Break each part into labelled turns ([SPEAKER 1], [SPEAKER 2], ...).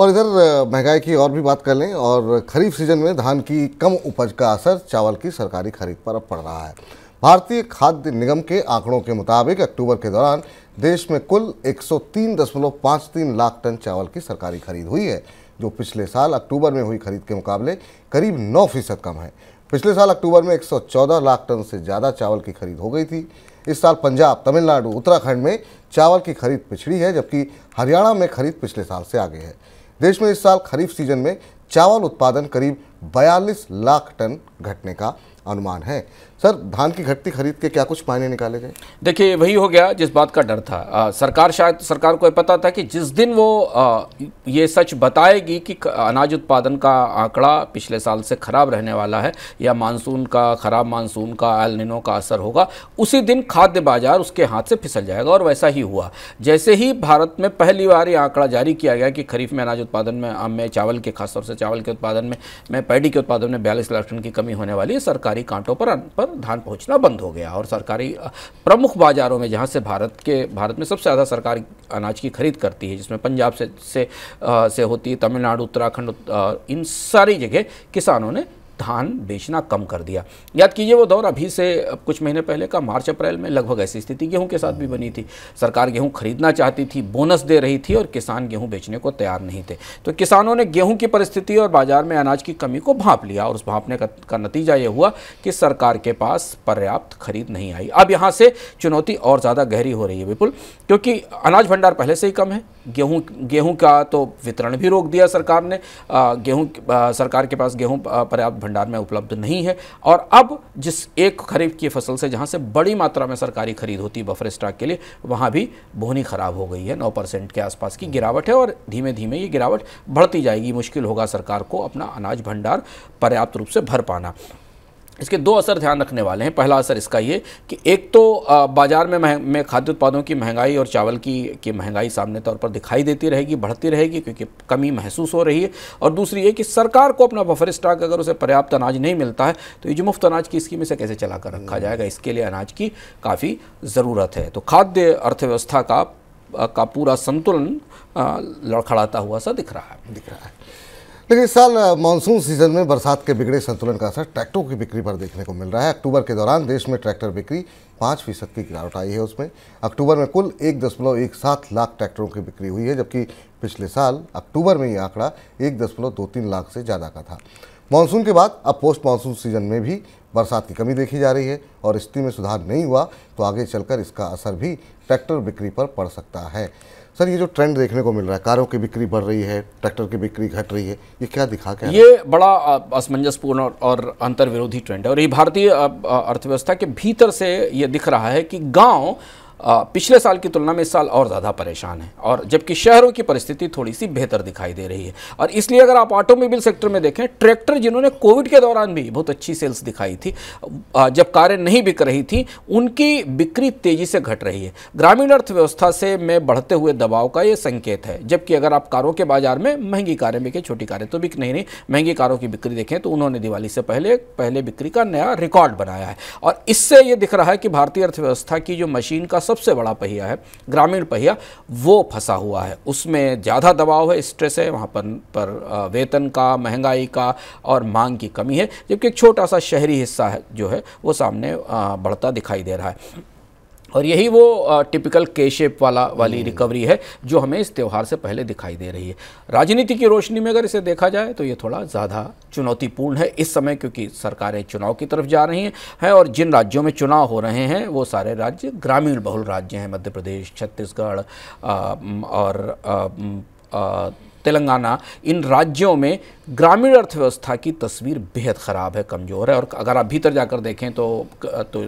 [SPEAKER 1] और इधर महंगाई की और भी बात कर लें और खरीफ सीजन में धान की कम उपज का असर चावल की सरकारी खरीद पर पड़ रहा है भारतीय खाद्य निगम के आंकड़ों के मुताबिक अक्टूबर के दौरान देश में कुल 103.53 लाख टन चावल की सरकारी खरीद हुई है जो पिछले साल अक्टूबर में हुई खरीद के मुकाबले करीब 9 फीसद कम है पिछले साल अक्टूबर में 114 लाख टन से ज़्यादा चावल की खरीद हो गई थी इस साल पंजाब तमिलनाडु उत्तराखंड में चावल की खरीद पिछड़ी है जबकि हरियाणा में खरीद पिछले साल से आगे है देश में इस साल खरीफ सीजन में चावल उत्पादन करीब बयालीस लाख टन घटने का अनुमान है सर धान की घटती खरीद के क्या कुछ मायने निकाले गए
[SPEAKER 2] देखिए वही हो गया जिस बात का डर था आ, सरकार शायद सरकार को पता था कि जिस दिन वो आ, ये सच बताएगी कि अनाज उत्पादन का आंकड़ा पिछले साल से ख़राब रहने वाला है या मानसून का ख़राब मानसून का एलनिनो का असर होगा उसी दिन खाद्य बाजार उसके हाथ से फिसल जाएगा और वैसा ही हुआ जैसे ही भारत में पहली बार ये आंकड़ा जारी किया गया कि खरीफ में अनाज उत्पादन में में चावल के खासतौर से चावल के उत्पादन में मैं पैडी के उत्पादन में बयालीस लाख टन की कमी होने वाली है सरकारी कांटों पर पर धान पहुंचना बंद हो गया और सरकारी प्रमुख बाज़ारों में जहां से भारत के भारत में सबसे ज़्यादा सरकार अनाज की खरीद करती है जिसमें पंजाब से से, आ, से होती है तमिलनाडु उत्तराखंड इन सारी जगह किसानों ने धान बेचना कम कर दिया याद कीजिए वो दौर अभी से कुछ महीने पहले का मार्च अप्रैल में लगभग ऐसी स्थिति गेहूं के साथ भी बनी थी सरकार गेहूं खरीदना चाहती थी बोनस दे रही थी और किसान गेहूं बेचने को तैयार नहीं थे तो किसानों ने गेहूं की परिस्थिति और बाजार में अनाज की कमी को भाँप लिया और उस भापने का, का नतीजा ये हुआ कि सरकार के पास पर्याप्त खरीद नहीं आई अब यहाँ से चुनौती और ज़्यादा गहरी हो रही है विपुल क्योंकि अनाज भंडार पहले से ही कम है गेहूं गेहूं का तो वितरण भी रोक दिया सरकार ने गेहूं सरकार के पास गेहूं पर्याप्त भंडार में उपलब्ध नहीं है और अब जिस एक खरीफ की फसल से जहां से बड़ी मात्रा में सरकारी खरीद होती है बफर स्टॉक के लिए वहां भी बोहनी ख़राब हो गई है नौ परसेंट के आसपास की गिरावट है और धीमे धीमे ये गिरावट बढ़ती जाएगी मुश्किल होगा सरकार को अपना अनाज भंडार पर्याप्त रूप से भर पाना इसके दो असर ध्यान रखने वाले हैं पहला असर इसका ये कि एक तो बाज़ार में में खाद्य उत्पादों की महंगाई और चावल की की महंगाई सामने तौर पर दिखाई देती रहेगी बढ़ती रहेगी क्योंकि कमी महसूस हो रही है और दूसरी ये कि सरकार को अपना बफर स्टॉक अगर उसे पर्याप्त अनाज नहीं मिलता है तो ये जो मुफ्त अनाज की स्कीम इसे कैसे चला कर रखा हम्म। जाएगा इसके लिए अनाज की काफ़ी ज़रूरत है तो खाद्य अर्थव्यवस्था का का पूरा संतुलन लड़खड़ाता हुआ सा दिख रहा है दिख रहा है
[SPEAKER 1] लेकिन इस साल मानसून सीजन में बरसात के बिगड़े संतुलन का असर ट्रैक्टरों की बिक्री पर देखने को मिल रहा है अक्टूबर के दौरान देश में ट्रैक्टर बिक्री पाँच फीसद की गिरावट आई है उसमें अक्टूबर में कुल एक दशमलव एक सात लाख ट्रैक्टरों की बिक्री हुई है जबकि पिछले साल अक्टूबर में ये आंकड़ा एक दशमलव दो तीन लाख से ज़्यादा का था मानसून के बाद अब पोस्ट मानसून सीजन में भी बरसात की कमी देखी जा रही है और स्थिति में सुधार नहीं हुआ तो आगे चलकर इसका असर भी ट्रैक्टर बिक्री पर पड़ सकता है सर ये जो ट्रेंड देखने को मिल रहा है कारों की बिक्री बढ़ रही है ट्रैक्टर की बिक्री घट रही है ये क्या दिखा के ये
[SPEAKER 2] है? बड़ा असमंजसपूर्ण और, अंतर्विरोधी ट्रेंड है और ये भारतीय अर्थव्यवस्था के भीतर से ये दिख रहा है कि गाँव पिछले साल की तुलना में इस साल और ज़्यादा परेशान है और जबकि शहरों की परिस्थिति थोड़ी सी बेहतर दिखाई दे रही है और इसलिए अगर आप ऑटोमोबाइल सेक्टर में देखें ट्रैक्टर जिन्होंने कोविड के दौरान भी बहुत अच्छी सेल्स दिखाई थी जब कारें नहीं बिक रही थी उनकी बिक्री तेज़ी से घट रही है ग्रामीण अर्थव्यवस्था से में बढ़ते हुए दबाव का ये संकेत है जबकि अगर आप कारों के बाजार में महंगी कारें बिके छोटी कारें तो बिक नहीं रही महंगी कारों की बिक्री देखें तो उन्होंने दिवाली से पहले पहले बिक्री का नया रिकॉर्ड बनाया है और इससे ये दिख रहा है कि भारतीय अर्थव्यवस्था की जो मशीन का सबसे बड़ा पहिया है ग्रामीण पहिया वो फंसा हुआ है उसमें ज़्यादा दबाव है स्ट्रेस है वहाँ पर पर वेतन का महंगाई का और मांग की कमी है जबकि एक छोटा सा शहरी हिस्सा है जो है वो सामने बढ़ता दिखाई दे रहा है और यही वो टिपिकल के शेप वाला वाली रिकवरी हम्म। है जो हमें इस त्यौहार से पहले दिखाई दे रही है राजनीति की रोशनी में अगर इसे देखा जाए तो ये थोड़ा ज़्यादा चुनौतीपूर्ण है इस समय क्योंकि सरकारें चुनाव की तरफ जा रही हैं और जिन राज्यों में चुनाव हो रहे हैं वो सारे राज्य ग्रामीण बहुल राज्य हैं मध्य प्रदेश छत्तीसगढ़ और तेलंगाना इन राज्यों में ग्रामीण अर्थव्यवस्था की तस्वीर बेहद ख़राब है कमज़ोर है और अगर आप भीतर जाकर देखें तो तो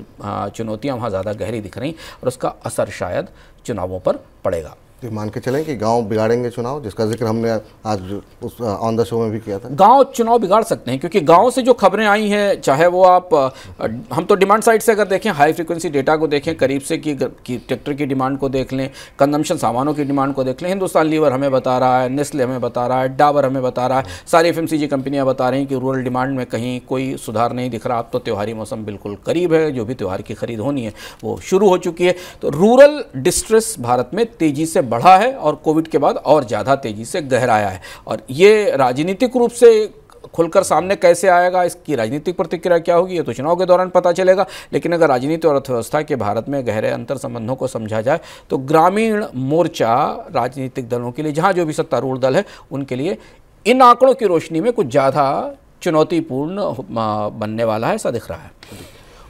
[SPEAKER 2] चुनौतियाँ वहाँ ज़्यादा गहरी दिख रही और उसका असर
[SPEAKER 1] शायद चुनावों पर पड़ेगा तो ये मान के चलें कि गांव बिगाड़ेंगे चुनाव जिसका जिक्र हमने आज उस ऑन द शो में भी किया था गांव
[SPEAKER 2] चुनाव बिगाड़ सकते हैं क्योंकि गांव से जो खबरें आई हैं चाहे वो आप हम तो डिमांड साइड से अगर देखें हाई फ्रिक्वेंसी डेटा को देखें करीब से कि, ट्रैक्टर की डिमांड को देख लें कंजम्पशन सामानों की डिमांड को देख लें हिंदुस्तान लीवर हमें बता रहा है नेस्ले हमें बता रहा है डाबर हमें बता रहा है सारी एफ कंपनियाँ बता रही हैं कि रूरल डिमांड में कहीं कोई सुधार नहीं दिख रहा अब तो त्यौहारी मौसम बिल्कुल करीब है जो भी त्यौहार की खरीद होनी है वो शुरू हो चुकी है तो रूरल डिस्ट्रेस भारत में तेज़ी से बढ़ा है और कोविड के बाद और ज़्यादा तेज़ी से गहराया है और ये राजनीतिक रूप से खुलकर सामने कैसे आएगा इसकी राजनीतिक प्रतिक्रिया क्या होगी ये तो चुनाव के दौरान पता चलेगा लेकिन अगर राजनीति और अर्थव्यवस्था के भारत में गहरे अंतर संबंधों को समझा जाए तो ग्रामीण मोर्चा राजनीतिक दलों के लिए जहाँ जो भी सत्तारूढ़ दल है उनके लिए इन आंकड़ों की रोशनी में कुछ ज़्यादा चुनौतीपूर्ण बनने वाला है ऐसा दिख रहा है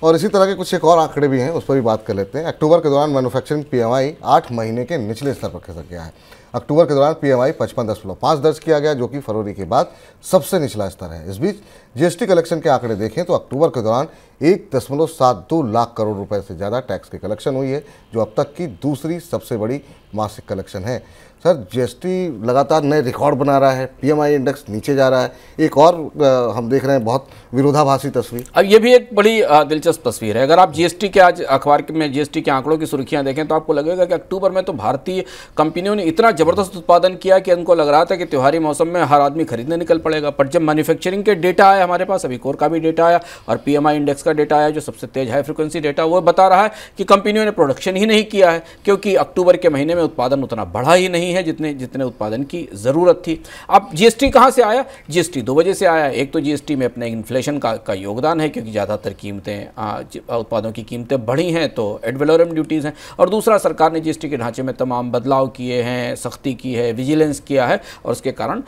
[SPEAKER 1] और इसी तरह के कुछ एक और आंकड़े भी हैं उस पर भी बात कर लेते हैं अक्टूबर के दौरान मैनुफैक्चरिंग पीएमआई आठ महीने के निचले स्तर पर खिसक गया है अक्टूबर के दौरान पीएमआई पचपन दशमलव पाँच दर्ज किया गया जो कि फरवरी के बाद सबसे निचला स्तर है इस बीच जीएसटी कलेक्शन के आंकड़े देखें तो अक्टूबर के दौरान एक दशमलव सात दो लाख करोड़ रुपए से ज़्यादा टैक्स की कलेक्शन हुई है जो अब तक की दूसरी सबसे बड़ी मासिक कलेक्शन है सर जीएसटी लगातार नए रिकॉर्ड बना रहा है पीएमआई इंडेक्स नीचे जा रहा है एक और आ, हम देख रहे हैं बहुत विरोधाभासी तस्वीर अब
[SPEAKER 2] ये भी एक बड़ी दिलचस्प तस्वीर है अगर आप जीएसटी के आज अखबार में जीएसटी के आंकड़ों की सुर्खियां देखें तो आपको लगेगा कि अक्टूबर में तो भारतीय कंपनियों ने इतना ज़बरदस्त उत्पादन किया कि उनको लग रहा था कि त्यौहारी मौसम में हर आदमी खरीदने निकल पड़ेगा पर जब मैन्युफैक्चरिंग के डेटा आया हमारे पास अभी कोर का भी डेटा आया और पीएमआई इंडेक्स का डेटा आया जो सबसे तेज हाई फ्रिक्वेंसी डेटा वो बता रहा है कि कंपनियों ने प्रोडक्शन ही नहीं किया है क्योंकि अक्टूबर के महीने में उत्पादन उतना बढ़ा ही नहीं है जितने जितने उत्पादन की ज़रूरत थी अब जीएसटी कहाँ से आया जीएसटी दो वजह से आया एक तो जीएसटी में अपने इन्फ्लेशन का, का योगदान है क्योंकि ज़्यादातर कीमतें उत्पादों की कीमतें बढ़ी हैं तो एडवेलोरम ड्यूटीज़ हैं और दूसरा सरकार ने जीएसटी के ढांचे में तमाम बदलाव किए हैं सख्ती की है विजिलेंस किया है और उसके कारण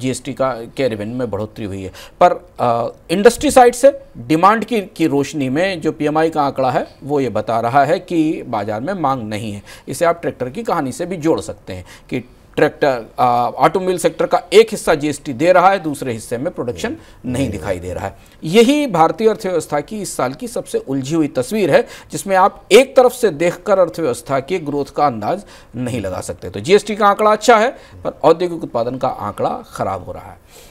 [SPEAKER 2] जीएसटी का के रेवेन्यू में बढ़ोतरी हुई है पर इंडस्ट्री साइड से डिमांड की की रोशनी में जो पीएमआई का आंकड़ा है वो ये बता रहा है कि बाज़ार में मांग नहीं है इसे आप ट्रैक्टर की कहानी से भी जोड़ सकते हैं कि ट्रैक्टर ऑटोमोबाइल सेक्टर का एक हिस्सा जीएसटी दे रहा है दूसरे हिस्से में प्रोडक्शन नहीं दिखाई दे रहा है यही भारतीय अर्थव्यवस्था की इस साल की सबसे उलझी हुई तस्वीर है जिसमें आप एक तरफ से देखकर अर्थव्यवस्था के ग्रोथ का अंदाज नहीं लगा सकते तो जीएसटी का आंकड़ा अच्छा है पर औद्योगिक उत्पादन का आंकड़ा खराब हो रहा है